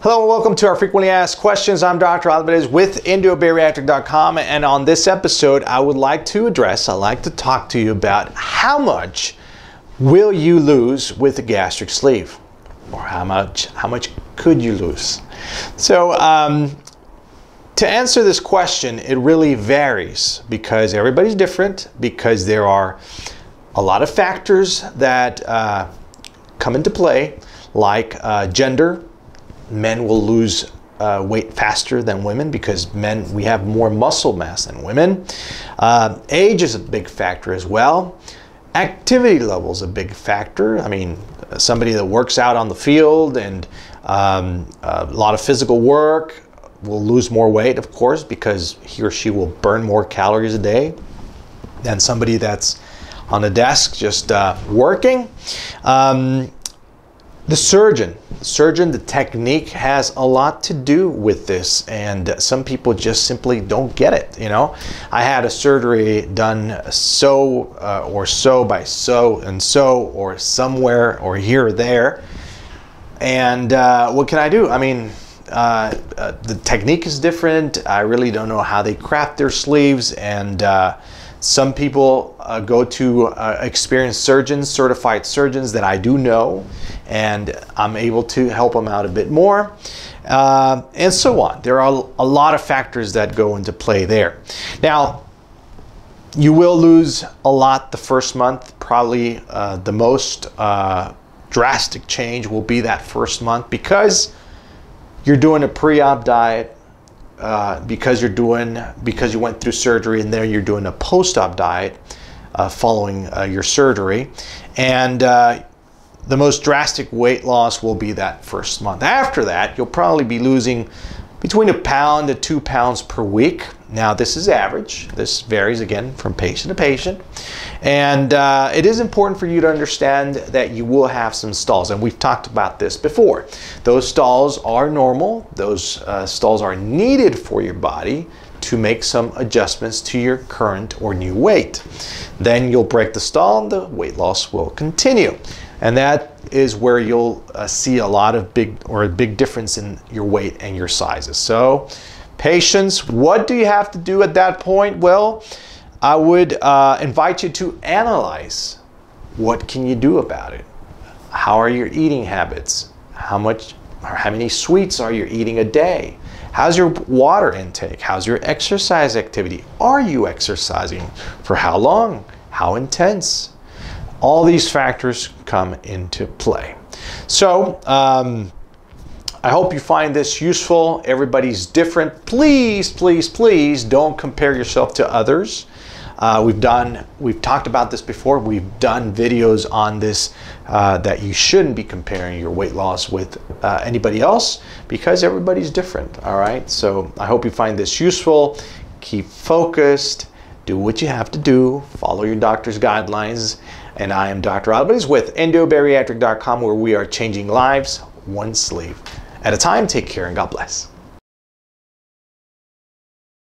Hello and welcome to our frequently asked questions. I'm Dr. Alvarez with endobariatric.com and on this episode I would like to address, I'd like to talk to you about how much will you lose with a gastric sleeve or how much how much could you lose? So um, to answer this question, it really varies because everybody's different, because there are a lot of factors that uh, come into play, like uh, gender. Men will lose uh, weight faster than women because men, we have more muscle mass than women. Uh, age is a big factor as well. Activity level is a big factor. I mean, somebody that works out on the field and um, a lot of physical work, will lose more weight, of course, because he or she will burn more calories a day than somebody that's on a desk just uh, working. Um, the surgeon, the surgeon, the technique has a lot to do with this, and some people just simply don't get it. You know, I had a surgery done so uh, or so by so and so or somewhere or here or there, and uh, what can I do? I mean, uh, uh, the technique is different. I really don't know how they craft their sleeves. And uh, some people uh, go to uh, experienced surgeons, certified surgeons that I do know, and I'm able to help them out a bit more. and so on. There are a lot of factors that go into play there. Now, you will lose a lot the first month, probably the most drastic change will be that first month because you're doing a pre-op diet uh, because you're doing because you went through surgery and then you're doing a post-op diet uh, following uh, your surgery and uh, the most drastic weight loss will be that first month after that you'll probably be losing between a pound to two pounds per week now this is average. This varies again from patient to patient. And uh, it is important for you to understand that you will have some stalls. And we've talked about this before. Those stalls are normal. Those uh, stalls are needed for your body to make some adjustments to your current or new weight. Then you'll break the stall and the weight loss will continue. And that is where you'll uh, see a lot of big or a big difference in your weight and your sizes. So Patience, what do you have to do at that point? Well, I would uh, invite you to analyze what can you do about it? How are your eating habits? How much or how many sweets are you eating a day? How's your water intake? How's your exercise activity? Are you exercising? For how long? How intense? All these factors come into play. So, um, I hope you find this useful. Everybody's different. Please, please, please don't compare yourself to others. Uh, we've done, we've talked about this before. We've done videos on this uh, that you shouldn't be comparing your weight loss with uh, anybody else because everybody's different. All right. So I hope you find this useful. Keep focused. Do what you have to do. Follow your doctor's guidelines. And I am Dr. Alvarez with endobariatric.com where we are changing lives one sleeve at a time. Take care and God bless.